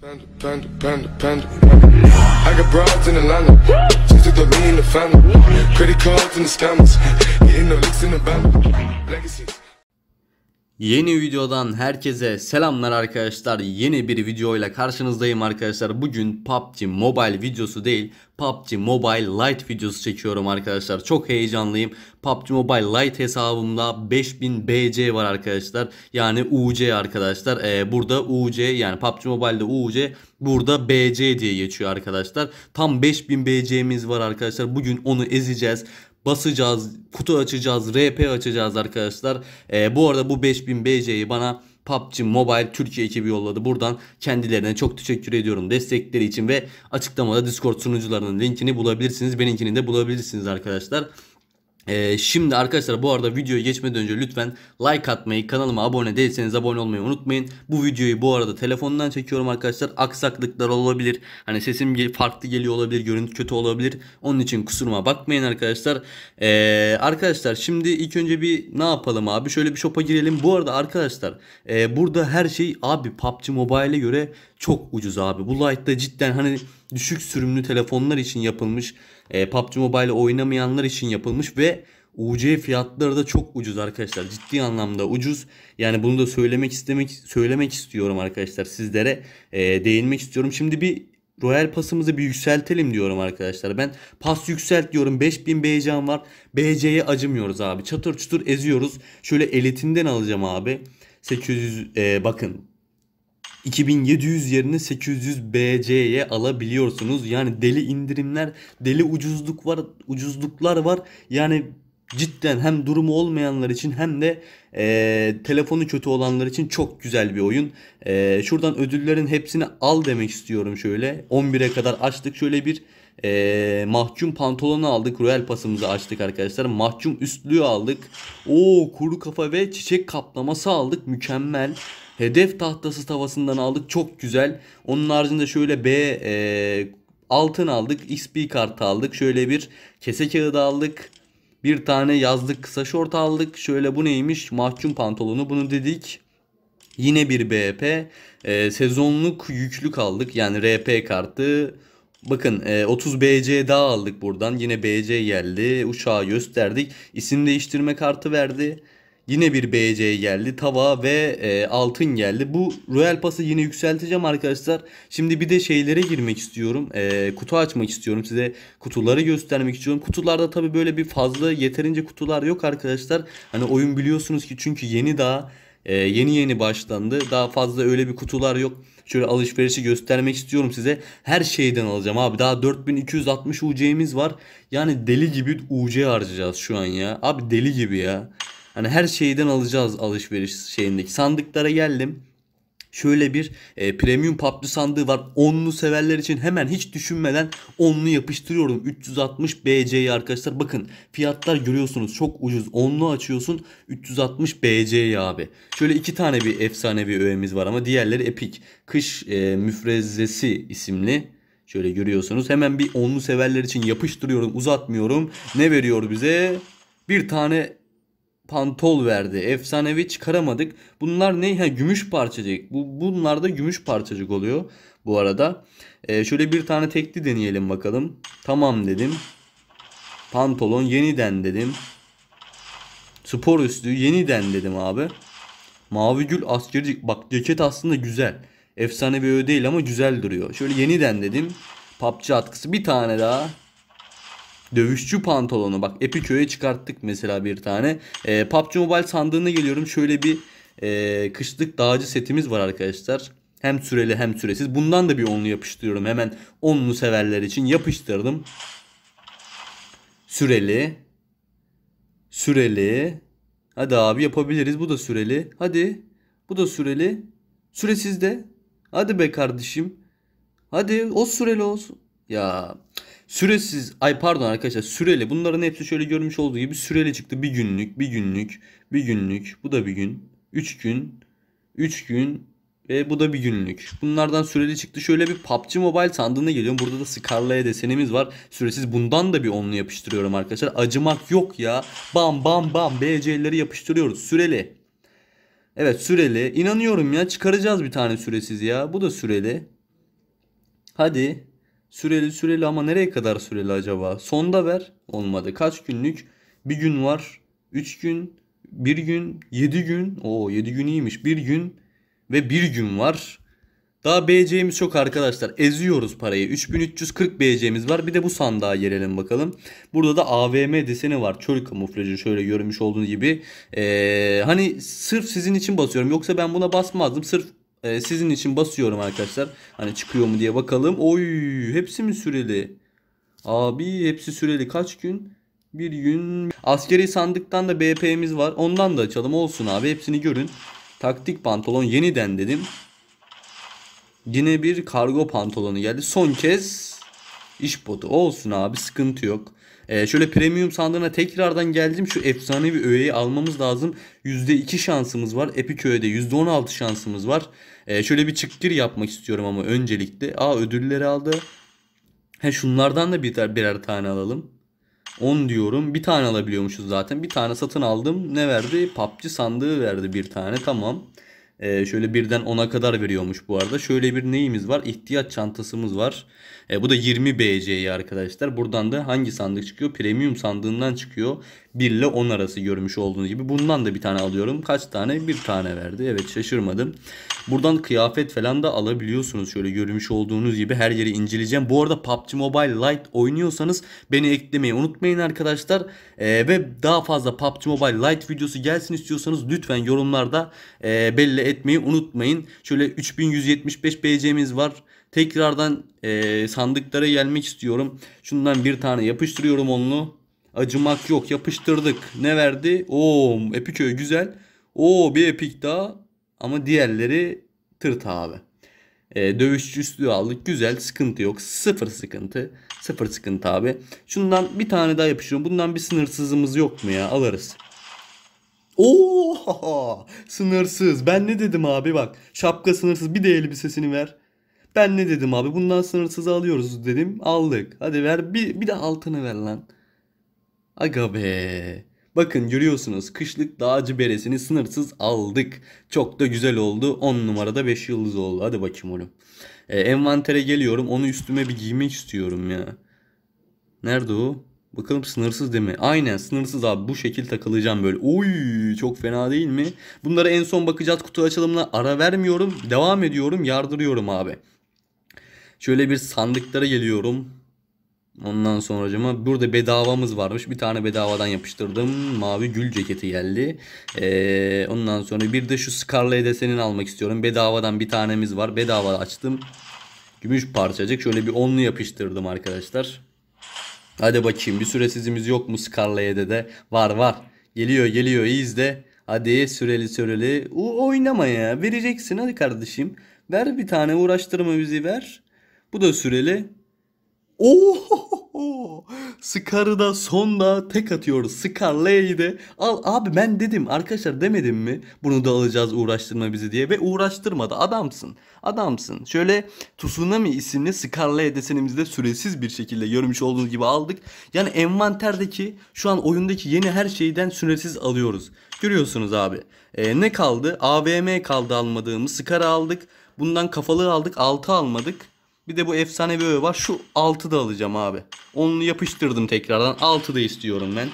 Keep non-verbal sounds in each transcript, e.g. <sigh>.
Panda, panda, panda, panda. I got broads in Atlanta. Just took the in the family. Credit cards and the scammers. Getting no licks in the band. Legacies. Yeni videodan herkese selamlar arkadaşlar. Yeni bir videoyla karşınızdayım arkadaşlar. Bugün PUBG Mobile videosu değil, PUBG Mobile Lite videosu çekiyorum arkadaşlar. Çok heyecanlıyım. PUBG Mobile Lite hesabımda 5000 BC var arkadaşlar. Yani UC arkadaşlar. Ee, burada UC yani PUBG Mobile'de UC burada BC diye geçiyor arkadaşlar. Tam 5000 BC'miz var arkadaşlar. Bugün onu ezeceğiz basacağız, kutu açacağız, RP açacağız arkadaşlar. E, bu arada bu 5000 BC'yi bana PUBG Mobile Türkiye ekibi yolladı. Buradan kendilerine çok teşekkür ediyorum destekleri için ve açıklamada Discord sunucularının linkini bulabilirsiniz. Benimkini de bulabilirsiniz arkadaşlar. Ee, şimdi arkadaşlar bu arada videoya geçmeden önce lütfen like atmayı, kanalıma abone değilseniz abone olmayı unutmayın. Bu videoyu bu arada telefondan çekiyorum arkadaşlar. Aksaklıklar olabilir. Hani sesim farklı geliyor olabilir, görüntü kötü olabilir. Onun için kusuruma bakmayın arkadaşlar. Ee, arkadaşlar şimdi ilk önce bir ne yapalım abi? Şöyle bir shop'a girelim. Bu arada arkadaşlar e, burada her şey abi PUBG Mobile'e göre çok ucuz abi. Bu Lite'da cidden hani düşük sürümlü telefonlar için yapılmış e, ee, PUBG Mobile oynamayanlar için yapılmış ve UC fiyatları da çok ucuz arkadaşlar. Ciddi anlamda ucuz. Yani bunu da söylemek istemek söylemek istiyorum arkadaşlar sizlere. E, değinmek istiyorum. Şimdi bir Royal pasımızı bir yükseltelim diyorum arkadaşlar. Ben pas yükselt diyorum. 5000 BC'm var. BC'ye acımıyoruz abi. Çatır çutur eziyoruz. Şöyle elitinden alacağım abi. 800 e, bakın 2700 yerine 800 BC'ye alabiliyorsunuz. Yani deli indirimler, deli ucuzluk var, ucuzluklar var. Yani cidden hem durumu olmayanlar için hem de e, telefonu kötü olanlar için çok güzel bir oyun. E, şuradan ödüllerin hepsini al demek istiyorum şöyle. 11'e kadar açtık şöyle bir e, mahcum pantolonu aldık. Royal pasımızı açtık arkadaşlar. Mahcum üstlüğü aldık. o kuru kafa ve çiçek kaplaması aldık. Mükemmel. Hedef tahtası tavasından aldık. Çok güzel. Onun haricinde şöyle B e, altın aldık. XP kartı aldık. Şöyle bir kese kağıdı aldık. Bir tane yazlık kısa şort aldık. Şöyle bu neymiş? Mahkum pantolonu. Bunu dedik. Yine bir BP. E, sezonluk yüklük aldık. Yani RP kartı. Bakın 30 e, BC daha aldık buradan. Yine BC geldi. Uçağı gösterdik. İsim değiştirme kartı verdi. Yine bir BC geldi. Tava ve e, altın geldi. Bu Royal Pass'ı yine yükselteceğim arkadaşlar. Şimdi bir de şeylere girmek istiyorum. E, kutu açmak istiyorum. Size kutuları göstermek istiyorum. Kutularda tabii böyle bir fazla yeterince kutular yok arkadaşlar. Hani oyun biliyorsunuz ki çünkü yeni daha e, yeni yeni başlandı. Daha fazla öyle bir kutular yok. Şöyle alışverişi göstermek istiyorum size. Her şeyden alacağım abi. Daha 4260 UC'miz var. Yani deli gibi UC harcayacağız şu an ya. Abi deli gibi ya. Hani her şeyden alacağız alışveriş şeyindeki. Sandıklara geldim. Şöyle bir e, premium paplı sandığı var. Onlu severler için hemen hiç düşünmeden onlu yapıştırıyorum. 360 BC'yi arkadaşlar. Bakın fiyatlar görüyorsunuz. Çok ucuz. Onlu açıyorsun. 360 BC'yi abi. Şöyle iki tane bir efsane bir öğemiz var ama diğerleri epik. Kış e, müfrezesi isimli Şöyle görüyorsunuz. Hemen bir onlu severler için yapıştırıyorum, uzatmıyorum. Ne veriyor bize? Bir tane pantol verdi. Efsanevi çıkaramadık. Bunlar ne? Ha, gümüş parçacık. Bu, bunlar da gümüş parçacık oluyor bu arada. Ee, şöyle bir tane tekli deneyelim bakalım. Tamam dedim. Pantolon yeniden dedim. Spor üstü yeniden dedim abi. Mavi gül askercik. Bak ceket aslında güzel. Efsanevi öyle değil ama güzel duruyor. Şöyle yeniden dedim. Papçı atkısı bir tane daha. Dövüşçü pantolonu bak epiköye çıkarttık mesela bir tane. E, ee, PUBG Mobile sandığına geliyorum. Şöyle bir e, kışlık dağcı setimiz var arkadaşlar. Hem süreli hem süresiz. Bundan da bir onlu yapıştırıyorum. Hemen onlu severler için yapıştırdım. Süreli. Süreli. Hadi abi yapabiliriz. Bu da süreli. Hadi. Bu da süreli. Süresiz de. Hadi be kardeşim. Hadi o süreli olsun. Ya süresiz ay pardon arkadaşlar süreli bunların hepsi şöyle görmüş olduğu gibi süreli çıktı. Bir günlük, bir günlük, bir günlük, bu da bir gün, üç gün, üç gün ve bu da bir günlük. Bunlardan süreli çıktı. Şöyle bir PUBG Mobile sandığına geliyorum. Burada da Scarla'ya desenimiz var. Süresiz bundan da bir onlu yapıştırıyorum arkadaşlar. Acımak yok ya. Bam bam bam BC'leri yapıştırıyoruz. Süreli. Evet süreli. İnanıyorum ya çıkaracağız bir tane süresiz ya. Bu da süreli. Hadi. Süreli süreli ama nereye kadar süreli acaba? Sonda ver. Olmadı. Kaç günlük? Bir gün var. Üç gün. Bir gün. Yedi gün. Oo yedi gün iyiymiş. Bir gün. Ve bir gün var. Daha BC'miz çok arkadaşlar. Eziyoruz parayı. 3340 BC'miz var. Bir de bu sandığa gelelim bakalım. Burada da AVM deseni var. Çöl kamuflajı şöyle görmüş olduğunuz gibi. Ee, hani sırf sizin için basıyorum. Yoksa ben buna basmazdım. Sırf e, sizin için basıyorum arkadaşlar. Hani çıkıyor mu diye bakalım. Oy hepsi mi süreli? Abi hepsi süreli. Kaç gün? Bir gün. Askeri sandıktan da BP'miz var. Ondan da açalım olsun abi. Hepsini görün. Taktik pantolon yeniden dedim. Yine bir kargo pantolonu geldi. Son kez İş botu olsun abi sıkıntı yok. Ee, şöyle premium sandığına tekrardan geldim. Şu efsanevi öğeyi almamız lazım. %2 şansımız var. Epic öğede %16 şansımız var. Ee, şöyle bir çıkgir yapmak istiyorum ama öncelikle. Aa ödülleri aldı. He şunlardan da bir, birer tane alalım. 10 diyorum. Bir tane alabiliyormuşuz zaten. Bir tane satın aldım. Ne verdi? PUBG sandığı verdi bir tane. Tamam. E, şöyle birden 10'a kadar veriyormuş bu arada. Şöyle bir neyimiz var? İhtiyaç çantasımız var. E, bu da 20 BC'yi arkadaşlar. Buradan da hangi sandık çıkıyor? Premium sandığından çıkıyor. 1 ile 10 arası görmüş olduğunuz gibi. Bundan da bir tane alıyorum. Kaç tane? Bir tane verdi. Evet şaşırmadım. Buradan kıyafet falan da alabiliyorsunuz. Şöyle görmüş olduğunuz gibi her yeri inceleyeceğim. Bu arada PUBG Mobile Lite oynuyorsanız beni eklemeyi unutmayın arkadaşlar. Ee, ve daha fazla PUBG Mobile Lite videosu gelsin istiyorsanız lütfen yorumlarda e, belli etmeyi unutmayın. Şöyle 3175 BC'miz var. Tekrardan e, sandıklara gelmek istiyorum. Şundan bir tane yapıştırıyorum onu. Acımak yok. Yapıştırdık. Ne verdi? Oo öyle güzel. Oo bir epik daha. Ama diğerleri tırt abi. E, dövüşçü üstlüğü aldık. Güzel. Sıkıntı yok. Sıfır sıkıntı. Sıfır sıkıntı abi. Şundan bir tane daha yapıştırıyorum. Bundan bir sınırsızımız yok mu ya? Alırız. Oo <laughs> sınırsız. Ben ne dedim abi bak. Şapka sınırsız. Bir de elbisesini ver. Ben ne dedim abi? Bundan sınırsız alıyoruz dedim. Aldık. Hadi ver bir, bir de altını ver lan. Aga be. Bakın görüyorsunuz kışlık dağcı beresini sınırsız aldık. Çok da güzel oldu. 10 numarada 5 yıldız oldu. Hadi bakayım oğlum. E, envantere geliyorum. Onu üstüme bir giymek istiyorum ya. Nerede o? Bakalım sınırsız değil mi? Aynen sınırsız abi bu şekil takılacağım böyle. Oy çok fena değil mi? Bunlara en son bakacağız kutu açılımına ara vermiyorum. Devam ediyorum yardırıyorum abi. Şöyle bir sandıklara geliyorum. Ondan sonra sonracıma burada bedavamız varmış. Bir tane bedavadan yapıştırdım. Mavi gül ceketi geldi. Ee, ondan sonra bir de şu Scarlet desenini almak istiyorum. Bedavadan bir tanemiz var. Bedava açtım. Gümüş parçacık. Şöyle bir onlu yapıştırdım arkadaşlar. Hadi bakayım bir süresizimiz yok mu Scarlet'e de? Var var. Geliyor geliyor iyi izle. Hadi süreli süreli. O, oynama ya. Vereceksin hadi kardeşim. Ver bir tane uğraştırma bizi ver. Bu da süreli. Oho! Scar'ı da son da tek atıyoruz. Scar L'yi al abi ben dedim arkadaşlar demedim mi? Bunu da alacağız uğraştırma bizi diye ve uğraştırmadı. Adamsın. Adamsın. Şöyle Tsunami isimli Scar L süresiz bir şekilde görmüş olduğunuz gibi aldık. Yani envanterdeki şu an oyundaki yeni her şeyden süresiz alıyoruz. Görüyorsunuz abi. Ee, ne kaldı? AVM kaldı almadığımız. Scar'ı aldık. Bundan kafalığı aldık. Altı almadık. Bir de bu efsane bir öğe var. Şu 6 da alacağım abi. Onu yapıştırdım tekrardan. 6 da istiyorum ben.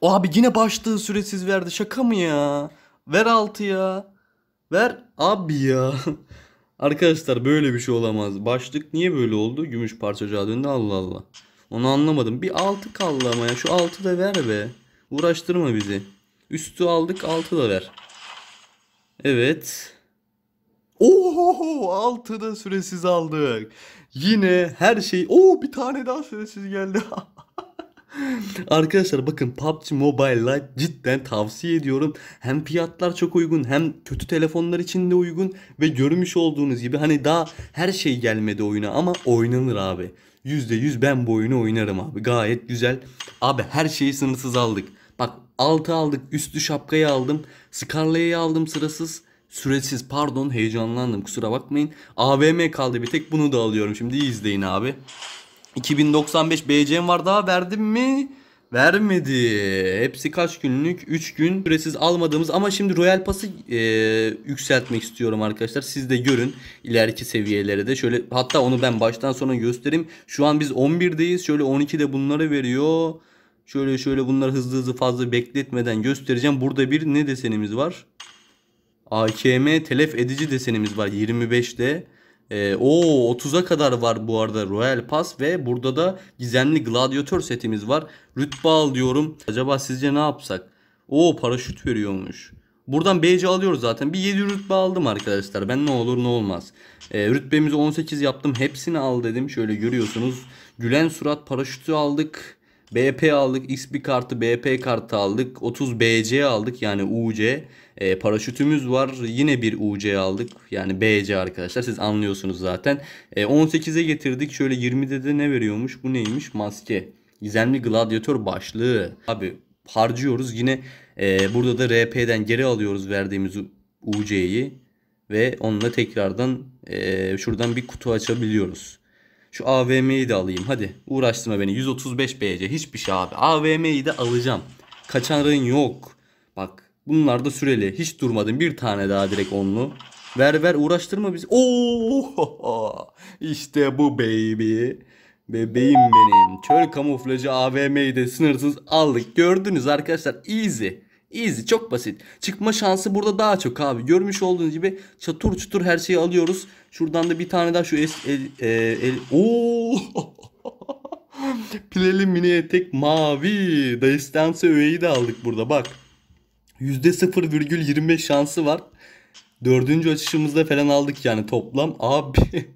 O abi yine başlığı süresiz verdi. Şaka mı ya? Ver 6 ya. Ver abi ya. <laughs> Arkadaşlar böyle bir şey olamaz. Başlık niye böyle oldu? Gümüş parçacığa döndü Allah Allah. Onu anlamadım. Bir 6 kaldı ama ya. Şu 6 da ver be. Uğraştırma bizi. Üstü aldık 6 da ver. Evet. Oho altını süresiz aldık. Yine her şey. o bir tane daha süresiz geldi. <laughs> Arkadaşlar bakın PUBG Mobile'la cidden tavsiye ediyorum. Hem fiyatlar çok uygun hem kötü telefonlar için de uygun ve görmüş olduğunuz gibi hani daha her şey gelmedi oyuna ama oynanır abi. %100 ben bu oyunu oynarım abi. Gayet güzel. Abi her şeyi sınırsız aldık. Bak altı aldık, üstü şapkayı aldım, Scarlet'i aldım sırasız. Süresiz pardon heyecanlandım kusura bakmayın. AVM kaldı bir tek bunu da alıyorum şimdi iyi izleyin abi. 2095 BC'm var daha verdim mi? Vermedi. Hepsi kaç günlük? 3 gün süresiz almadığımız ama şimdi Royal Pass'ı e, yükseltmek istiyorum arkadaşlar. Siz de görün ileriki seviyelere de. Şöyle hatta onu ben baştan sona göstereyim. Şu an biz 11'deyiz. Şöyle 12 de bunları veriyor. Şöyle şöyle bunları hızlı hızlı fazla bekletmeden göstereceğim. Burada bir ne desenimiz var? AKM telef edici desenimiz var 25'te. Ee, o 30'a kadar var bu arada Royal Pass ve burada da gizemli gladyatör setimiz var. Rütbe al diyorum. Acaba sizce ne yapsak? O paraşüt veriyormuş. Buradan BC alıyoruz zaten. Bir 7 rütbe aldım arkadaşlar. Ben ne olur ne olmaz. Ee, rütbemizi 18 yaptım. Hepsini al dedim. Şöyle görüyorsunuz. Gülen surat paraşütü aldık. BP aldık. XB kartı, BP kartı aldık. 30 BC aldık. Yani UC. E, paraşütümüz var. Yine bir UC aldık. Yani BC arkadaşlar. Siz anlıyorsunuz zaten. E, 18'e getirdik. Şöyle 20'de de ne veriyormuş? Bu neymiş? Maske. Gizemli gladyatör başlığı. Abi harcıyoruz. Yine e, burada da RP'den geri alıyoruz verdiğimiz UC'yi. Ve onunla tekrardan e, şuradan bir kutu açabiliyoruz. Şu AVM'yi de alayım hadi. Uğraştırma beni. 135 BC hiçbir şey abi. AVM'yi de alacağım. Kaçanların yok. Bak Bunlar da süreli. Hiç durmadın. Bir tane daha direkt onlu. Ver ver uğraştırma bizi. Oo! <laughs> İşte bu baby. Bebeğim benim. Çöl kamuflajı AVM'yi de sınırsız aldık. Gördünüz arkadaşlar. Easy. Easy. Çok basit. Çıkma şansı burada daha çok abi. Görmüş olduğunuz gibi çatır çutur her şeyi alıyoruz. Şuradan da bir tane daha şu es, el, el, el. Oo! <laughs> Pileli mini etek mavi. Dayıstansı öğeyi de aldık burada bak. %0,25 şansı var. Dördüncü açışımızda falan aldık yani toplam. Abi <laughs>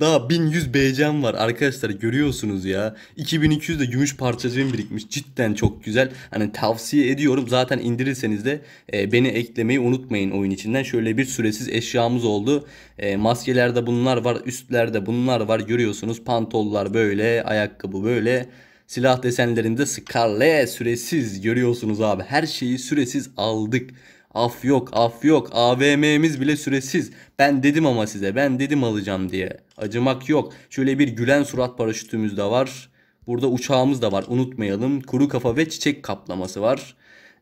daha 1100 BC'm var arkadaşlar görüyorsunuz ya. 2200 de gümüş parçacığım birikmiş. Cidden çok güzel. Hani tavsiye ediyorum. Zaten indirirseniz de e, beni eklemeyi unutmayın oyun içinden. Şöyle bir süresiz eşyamız oldu. E, maskelerde bunlar var. Üstlerde bunlar var. Görüyorsunuz pantollar böyle. Ayakkabı böyle. Silah desenlerinde Scarlet süresiz görüyorsunuz abi. Her şeyi süresiz aldık. Af yok af yok AVM'miz bile süresiz. Ben dedim ama size ben dedim alacağım diye. Acımak yok. Şöyle bir gülen surat paraşütümüz de var. Burada uçağımız da var unutmayalım. Kuru kafa ve çiçek kaplaması var.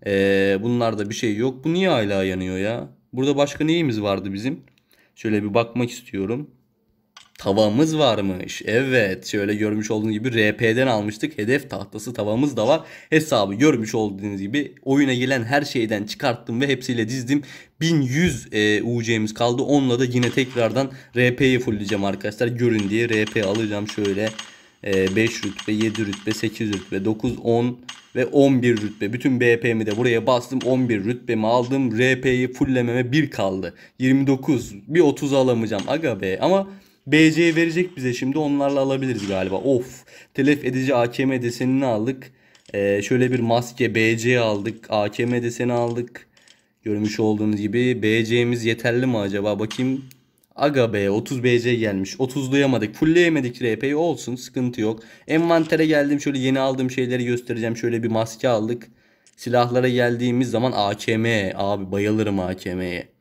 Ee, bunlarda bir şey yok. Bu niye hala yanıyor ya? Burada başka neyimiz vardı bizim? Şöyle bir bakmak istiyorum tavamız varmış. Evet şöyle görmüş olduğunuz gibi RP'den almıştık. Hedef tahtası tavamız da var. Hesabı görmüş olduğunuz gibi oyuna gelen her şeyden çıkarttım ve hepsiyle dizdim. 1100 e, UC'miz kaldı. Onunla da yine tekrardan RP'yi fullleyeceğim arkadaşlar. Görün diye RP alacağım şöyle. 5 e, rütbe, 7 rütbe, 8 rütbe, 9, 10 ve 11 rütbe. Bütün BP'mi de buraya bastım. 11 rütbemi aldım. RP'yi fulllememe 1 kaldı. 29. Bir 30 alamayacağım. Aga be. Ama BC verecek bize şimdi. Onlarla alabiliriz galiba. Of. Telef edici AKM desenini aldık. Ee, şöyle bir maske BC aldık. AKM deseni aldık. Görmüş olduğunuz gibi BC'miz yeterli mi acaba? Bakayım. Aga B 30 BC gelmiş. 30 30'layamadık. Fullleyemedik RP'yi olsun. Sıkıntı yok. Envantere geldim. Şöyle yeni aldığım şeyleri göstereceğim. Şöyle bir maske aldık. Silahlara geldiğimiz zaman AKM. Abi bayılırım AKM'ye.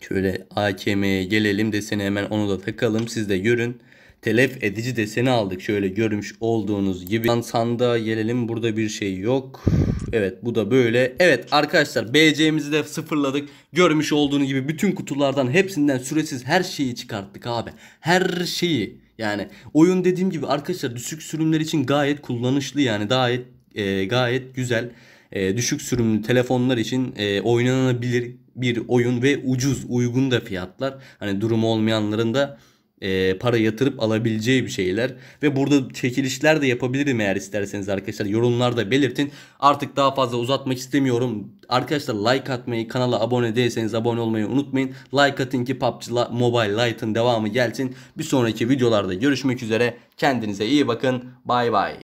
Şöyle AKM'ye gelelim deseni hemen onu da takalım. Siz de görün. Telef edici deseni aldık. Şöyle görmüş olduğunuz gibi. Sandığa gelelim. Burada bir şey yok. Evet bu da böyle. Evet arkadaşlar BC'mizi de sıfırladık. Görmüş olduğunuz gibi bütün kutulardan hepsinden süresiz her şeyi çıkarttık abi. Her şeyi. Yani oyun dediğim gibi arkadaşlar düşük sürümler için gayet kullanışlı yani gayet e, gayet güzel e, düşük sürümlü telefonlar için e, oynanabilir bir oyun ve ucuz uygun da fiyatlar. Hani durumu olmayanların da e, para yatırıp alabileceği bir şeyler. Ve burada çekilişler de yapabilirim eğer isterseniz arkadaşlar. Yorumlarda belirtin. Artık daha fazla uzatmak istemiyorum. Arkadaşlar like atmayı, kanala abone değilseniz abone olmayı unutmayın. Like atın ki PUBG Mobile Lite'ın devamı gelsin. Bir sonraki videolarda görüşmek üzere. Kendinize iyi bakın. Bay bay.